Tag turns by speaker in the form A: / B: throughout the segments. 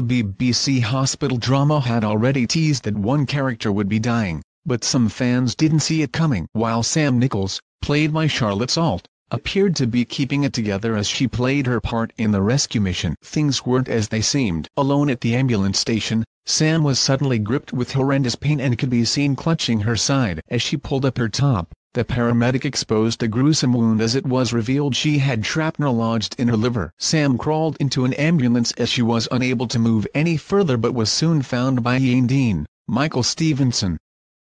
A: The BBC hospital drama had already teased that one character would be dying, but some fans didn't see it coming. While Sam Nichols, played by Charlotte Salt, appeared to be keeping it together as she played her part in the rescue mission. Things weren't as they seemed. Alone at the ambulance station, Sam was suddenly gripped with horrendous pain and could be seen clutching her side as she pulled up her top. The paramedic exposed a gruesome wound as it was revealed she had shrapnel lodged in her liver. Sam crawled into an ambulance as she was unable to move any further but was soon found by Ian Dean, Michael Stevenson.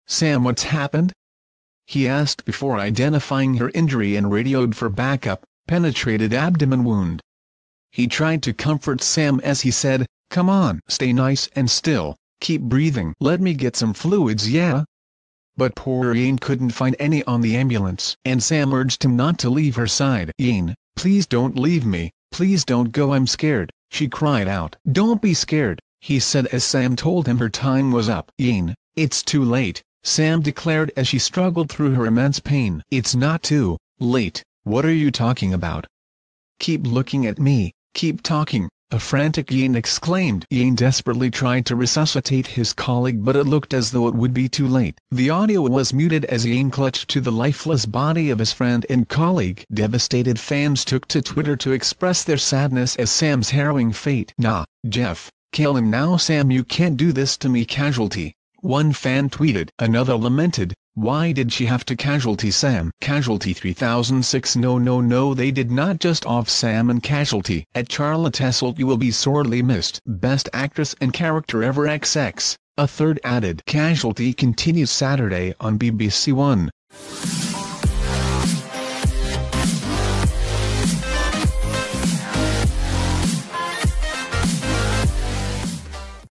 A: Sam what's happened? He asked before identifying her injury and radioed for backup, penetrated abdomen wound. He tried to comfort Sam as he said, come on, stay nice and still, keep breathing. Let me get some fluids yeah, but poor Ian couldn't find any on the ambulance. And Sam urged him not to leave her side. Ian, please don't leave me, please don't go I'm scared, she cried out. Don't be scared, he said as Sam told him her time was up. Ian, it's too late, Sam declared as she struggled through her immense pain. It's not too late, what are you talking about? Keep looking at me, keep talking, a frantic Yin exclaimed. Yin desperately tried to resuscitate his colleague but it looked as though it would be too late. The audio was muted as Yin clutched to the lifeless body of his friend and colleague. Devastated fans took to Twitter to express their sadness as Sam's harrowing fate. Nah, Jeff, kill him now Sam you can't do this to me casualty. One fan tweeted, another lamented, why did she have to casualty Sam? Casualty 3006 No no no they did not just off Sam and casualty. At Charlotte Tessel you will be sorely missed. Best actress and character ever XX, a third added. Casualty continues Saturday on BBC One.